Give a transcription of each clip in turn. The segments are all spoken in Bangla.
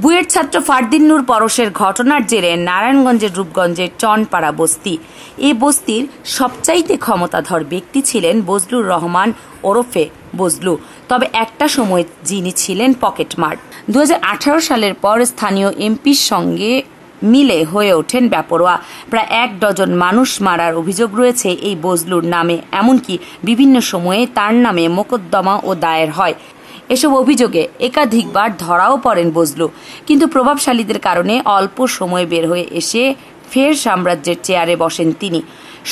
বুয়েট ছাত্র ফারদিন নূর পরশের ঘটনার জেরে নারায়ণগঞ্জের রূপগঞ্জের চনপাড়া বস্তি এ বস্তির সবচাইতে ক্ষমতাধর ব্যক্তি ছিলেন বজলুর রহমান ওরফে বজলু তবে একটা সময় যিনি ছিলেন পকেটমার দু সালের পর স্থানীয় এমপির সঙ্গে মিলে হয়ে ওঠেন ব্যাপরোয়া প্রায় এক ডজন মানুষ মারার অভিযোগ রয়েছে এই বজলুর নামে এমনকি বিভিন্ন সময়ে তার নামে মোকদ্দমা ও দায়ের হয় এসব অভিযোগে একাধিকবার ধরাও পড়েন বজলু কিন্তু প্রভাবশালীদের কারণে অল্প সময় বের হয়ে এসে ফের সাম্রাজ্যের চেয়ারে বসেন তিনি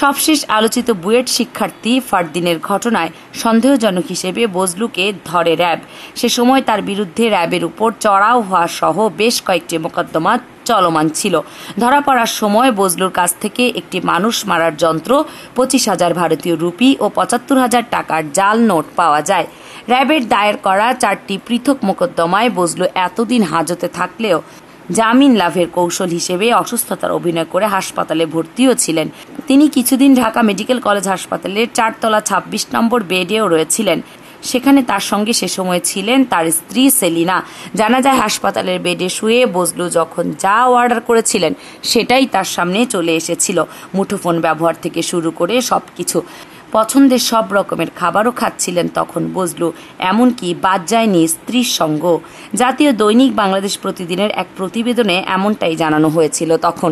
সবশেষ আলোচিত বুয়েট শিক্ষার্থী ফারদিনের ঘটনায় সন্দেহজনক হিসেবে বজলুকে ধরে র্যাব সে সময় তার বিরুদ্ধে র্যাবের উপর চড়াও হওয়া সহ বেশ কয়েকটি মোকদ্দমা চলমান ছিল ধরা পড়ার সময় বজলুর কাছ থেকে একটি মানুষ মারার যন্ত্র পঁচিশ হাজার ভারতীয় রুপি ও পঁচাত্তর হাজার টাকার জাল নোট পাওয়া যায় র্যাবের দায়ের করা চারটি পৃথক মোকদ্দমায় বজলু এতদিন হাজতে থাকলেও জামিন লাভের কৌশল হিসেবে অসুস্থতার অভিনয় করে হাসপাতালে ভর্তিও ছিলেন তিনি কিছুদিন ঢাকা মেডিকেল কলেজ হাসপাতালের চারতলা ছাব্বিশ নম্বর বেডেও রয়েছিলেন সেখানে তার সঙ্গে সে সময় ছিলেন তার স্ত্রী সেলিনা জানা যায় হাসপাতালের বেডে শুয়ে বজলু যখন যা অর্ডার করেছিলেন সেটাই তার সামনে চলে এসেছিল মুঠোফোন ব্যবহার থেকে শুরু করে সব কিছু পছন্দের সব রকমের খাবারও খাচ্ছিলেন তখন বজলু এমনকি বাদ যায়নি স্ত্রীর সঙ্গ জাতীয় দৈনিক বাংলাদেশ প্রতিদিনের এক প্রতিবেদনে এমনটাই জানানো হয়েছিল তখন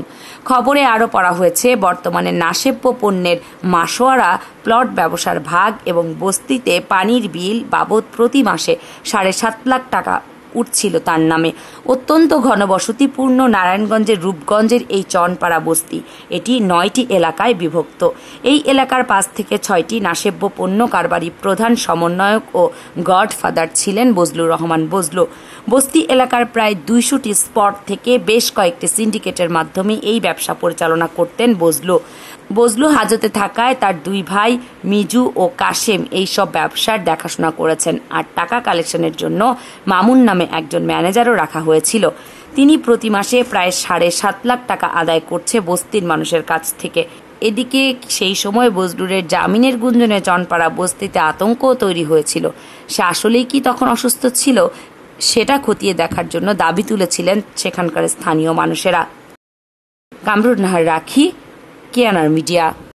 খবরে আরও পড়া হয়েছে বর্তমানে নাসেব্য পণ্যের মাসোয়ারা প্লট ব্যবসার ভাগ এবং বস্তিতে পানির বিল বাবদ প্রতি মাসে সাড়ে সাত লাখ টাকা উঠছিল তার নামে অত্যন্ত ঘনবসতিপূর্ণ নারায়ণগঞ্জের রূপগঞ্জের এই চনপাড়া বস্তি এটি নয়টি এলাকায় বিভক্ত এই এলাকার পাঁচ থেকে ছয়টি নাসেব্য পণ্য কারবারি প্রধান সমন্বয়ক ও গডফাদার ছিলেন বজলু রহমান বজলু বস্তি এলাকার প্রায় দুইশোটি স্পট থেকে বেশ কয়েকটি সিন্ডিকেটের মাধ্যমে এই ব্যবসা পরিচালনা করতেন বজলু বজলু হাজতে থাকায় তার দুই ভাই মিজু ও কাশেম এইসব ব্যবসার দেখাশোনা করেছেন আর টাকা কালেকশনের জন্য মামুন নামে নামে একজন ম্যানেজারও রাখা হয়েছিল তিনি প্রতি মাসে প্রায় সাড়ে সাত লাখ টাকা আদায় করছে বস্তির মানুষের কাছ থেকে এদিকে সেই সময় বজরুরের জামিনের গুঞ্জনে চনপাড়া বস্তিতে আতঙ্কও তৈরি হয়েছিল সে আসলেই কি তখন অসুস্থ ছিল সেটা খতিয়ে দেখার জন্য দাবি তুলেছিলেন সেখানকার স্থানীয় মানুষেরা কামরুল নাহার রাখি কেয়ানার মিডিয়া